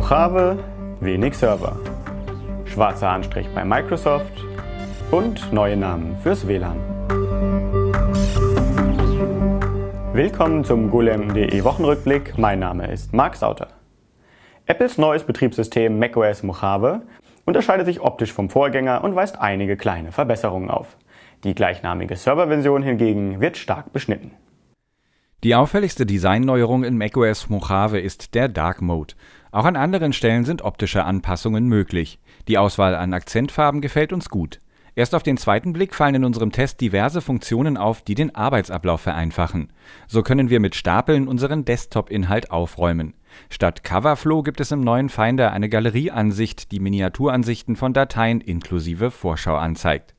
Mojave, wenig Server, schwarzer Anstrich bei Microsoft und neue Namen fürs WLAN. Willkommen zum golem.de Wochenrückblick. Mein Name ist Marc Sauter. Apples neues Betriebssystem macOS Mojave unterscheidet sich optisch vom Vorgänger und weist einige kleine Verbesserungen auf. Die gleichnamige Serverversion hingegen wird stark beschnitten. Die auffälligste Designneuerung in macOS Mojave ist der Dark Mode. Auch an anderen Stellen sind optische Anpassungen möglich. Die Auswahl an Akzentfarben gefällt uns gut. Erst auf den zweiten Blick fallen in unserem Test diverse Funktionen auf, die den Arbeitsablauf vereinfachen. So können wir mit Stapeln unseren Desktop-Inhalt aufräumen. Statt Coverflow gibt es im neuen Finder eine Galerieansicht, die Miniaturansichten von Dateien inklusive Vorschau anzeigt.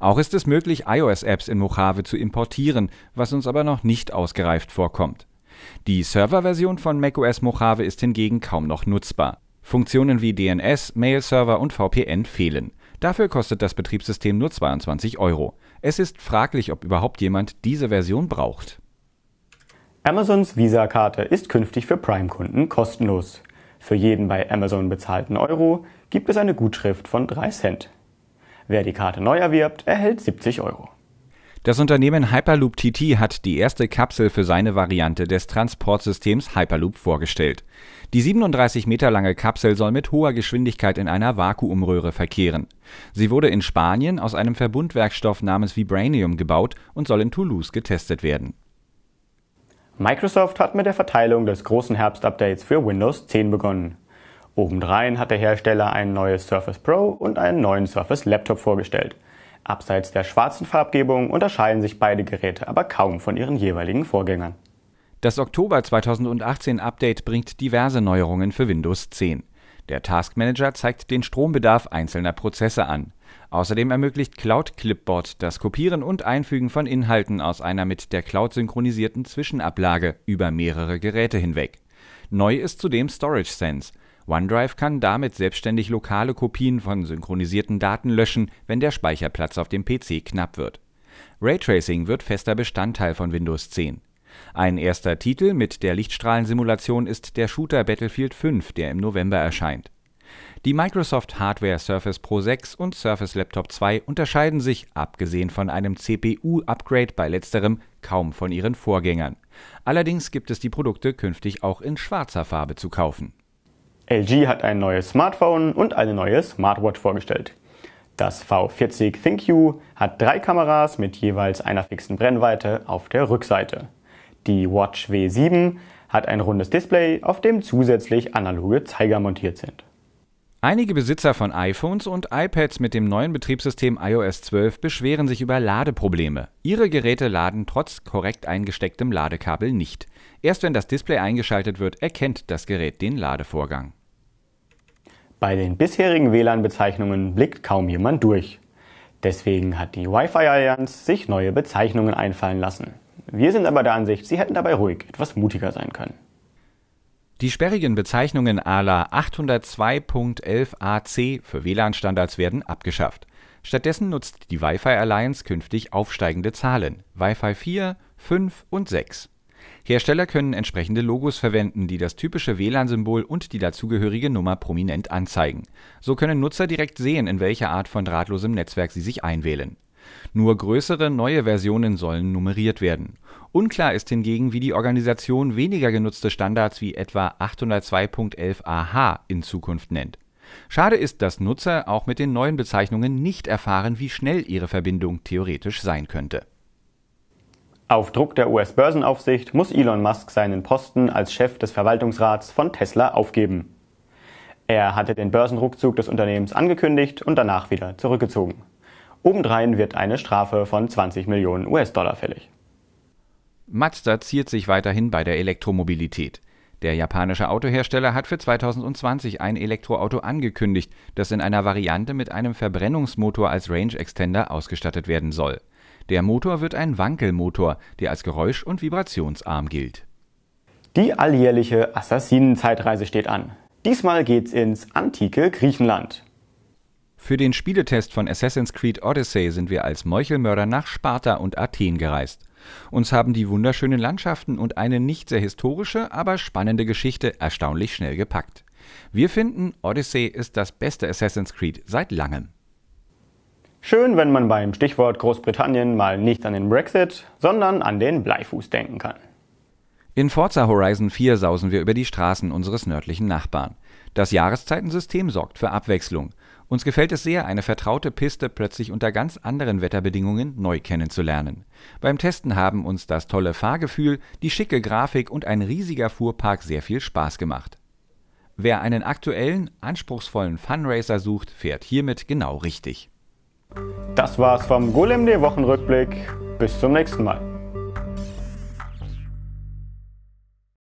Auch ist es möglich, iOS-Apps in Mojave zu importieren, was uns aber noch nicht ausgereift vorkommt. Die Serverversion von macOS Mojave ist hingegen kaum noch nutzbar. Funktionen wie DNS, Mail-Server und VPN fehlen. Dafür kostet das Betriebssystem nur 22 Euro. Es ist fraglich, ob überhaupt jemand diese Version braucht. Amazons Visa-Karte ist künftig für Prime-Kunden kostenlos. Für jeden bei Amazon bezahlten Euro gibt es eine Gutschrift von 3 Cent. Wer die Karte neu erwirbt, erhält 70 Euro. Das Unternehmen Hyperloop TT hat die erste Kapsel für seine Variante des Transportsystems Hyperloop vorgestellt. Die 37 Meter lange Kapsel soll mit hoher Geschwindigkeit in einer Vakuumröhre verkehren. Sie wurde in Spanien aus einem Verbundwerkstoff namens Vibranium gebaut und soll in Toulouse getestet werden. Microsoft hat mit der Verteilung des großen Herbstupdates für Windows 10 begonnen. Obendrein hat der Hersteller ein neues Surface Pro und einen neuen Surface Laptop vorgestellt. Abseits der schwarzen Farbgebung unterscheiden sich beide Geräte aber kaum von ihren jeweiligen Vorgängern. Das Oktober 2018 Update bringt diverse Neuerungen für Windows 10. Der Task Manager zeigt den Strombedarf einzelner Prozesse an. Außerdem ermöglicht Cloud Clipboard das Kopieren und Einfügen von Inhalten aus einer mit der Cloud synchronisierten Zwischenablage über mehrere Geräte hinweg. Neu ist zudem Storage Sense, OneDrive kann damit selbstständig lokale Kopien von synchronisierten Daten löschen, wenn der Speicherplatz auf dem PC knapp wird. Raytracing wird fester Bestandteil von Windows 10. Ein erster Titel mit der Lichtstrahlensimulation ist der Shooter Battlefield 5, der im November erscheint. Die Microsoft Hardware Surface Pro 6 und Surface Laptop 2 unterscheiden sich, abgesehen von einem CPU-Upgrade bei letzterem, kaum von ihren Vorgängern. Allerdings gibt es die Produkte künftig auch in schwarzer Farbe zu kaufen. LG hat ein neues Smartphone und eine neue Smartwatch vorgestellt. Das V40 ThinQ hat drei Kameras mit jeweils einer fixen Brennweite auf der Rückseite. Die Watch W7 hat ein rundes Display, auf dem zusätzlich analoge Zeiger montiert sind. Einige Besitzer von iPhones und iPads mit dem neuen Betriebssystem iOS 12 beschweren sich über Ladeprobleme. Ihre Geräte laden trotz korrekt eingestecktem Ladekabel nicht. Erst wenn das Display eingeschaltet wird, erkennt das Gerät den Ladevorgang. Bei den bisherigen WLAN-Bezeichnungen blickt kaum jemand durch. Deswegen hat die Wi-Fi-Allianz sich neue Bezeichnungen einfallen lassen. Wir sind aber der Ansicht, sie hätten dabei ruhig etwas mutiger sein können. Die sperrigen Bezeichnungen ALA 802.11ac für WLAN-Standards werden abgeschafft. Stattdessen nutzt die Wi-Fi Alliance künftig aufsteigende Zahlen, Wi-Fi 4, 5 und 6. Hersteller können entsprechende Logos verwenden, die das typische WLAN-Symbol und die dazugehörige Nummer prominent anzeigen. So können Nutzer direkt sehen, in welcher Art von drahtlosem Netzwerk sie sich einwählen. Nur größere neue Versionen sollen nummeriert werden. Unklar ist hingegen, wie die Organisation weniger genutzte Standards wie etwa 802.11ah in Zukunft nennt. Schade ist, dass Nutzer auch mit den neuen Bezeichnungen nicht erfahren, wie schnell ihre Verbindung theoretisch sein könnte. Auf Druck der US-Börsenaufsicht muss Elon Musk seinen Posten als Chef des Verwaltungsrats von Tesla aufgeben. Er hatte den Börsenrückzug des Unternehmens angekündigt und danach wieder zurückgezogen. Obendrein wird eine Strafe von 20 Millionen US-Dollar fällig. Mazda ziert sich weiterhin bei der Elektromobilität. Der japanische Autohersteller hat für 2020 ein Elektroauto angekündigt, das in einer Variante mit einem Verbrennungsmotor als Range Extender ausgestattet werden soll. Der Motor wird ein Wankelmotor, der als geräusch- und vibrationsarm gilt. Die alljährliche Assassinen-Zeitreise steht an. Diesmal geht's ins antike Griechenland. Für den Spieletest von Assassin's Creed Odyssey sind wir als Meuchelmörder nach Sparta und Athen gereist. Uns haben die wunderschönen Landschaften und eine nicht sehr historische, aber spannende Geschichte erstaunlich schnell gepackt. Wir finden, Odyssey ist das beste Assassin's Creed seit langem. Schön, wenn man beim Stichwort Großbritannien mal nicht an den Brexit, sondern an den Bleifuß denken kann. In Forza Horizon 4 sausen wir über die Straßen unseres nördlichen Nachbarn. Das Jahreszeitensystem sorgt für Abwechslung. Uns gefällt es sehr, eine vertraute Piste plötzlich unter ganz anderen Wetterbedingungen neu kennenzulernen. Beim Testen haben uns das tolle Fahrgefühl, die schicke Grafik und ein riesiger Fuhrpark sehr viel Spaß gemacht. Wer einen aktuellen, anspruchsvollen Funracer sucht, fährt hiermit genau richtig. Das war's vom Golem.de Wochenrückblick. Bis zum nächsten Mal.